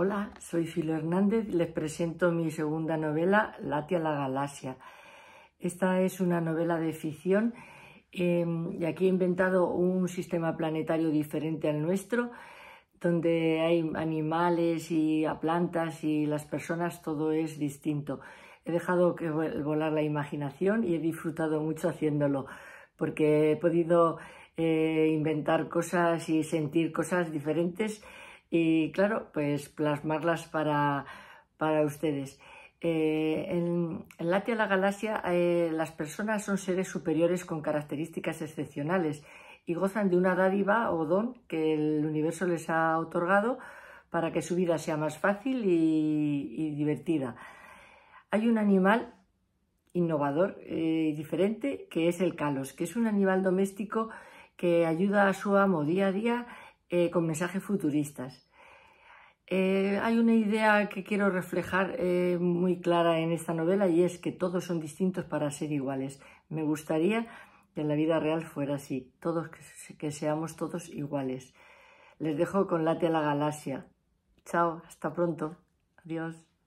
Hola, soy Filo Hernández. Les presento mi segunda novela, Latia la Galaxia. Esta es una novela de ficción em, y aquí he inventado un sistema planetario diferente al nuestro, donde hay animales y plantas y las personas, todo es distinto. He dejado que volar la imaginación y he disfrutado mucho haciéndolo, porque he podido eh, inventar cosas y sentir cosas diferentes y claro, pues plasmarlas para, ustedes. Eh, en, Latia la Galaxia eh, las personas son seres superiores con características excepcionales y gozan de una dádiva o don que el universo les ha otorgado para que su vida sea más fácil y, divertida. Hay un animal innovador y eh, diferente que es el calos, que es un animal doméstico que ayuda a su amo día a día eh, con mensajes futuristas. Eh, hay una idea que quiero reflejar eh, muy clara en esta novela y es que todos son distintos para ser iguales. Me gustaría que en la vida real fuera así, todos que, seamos todos iguales. Les dejo con Late a la Galaxia. Chao, hasta pronto. Adiós.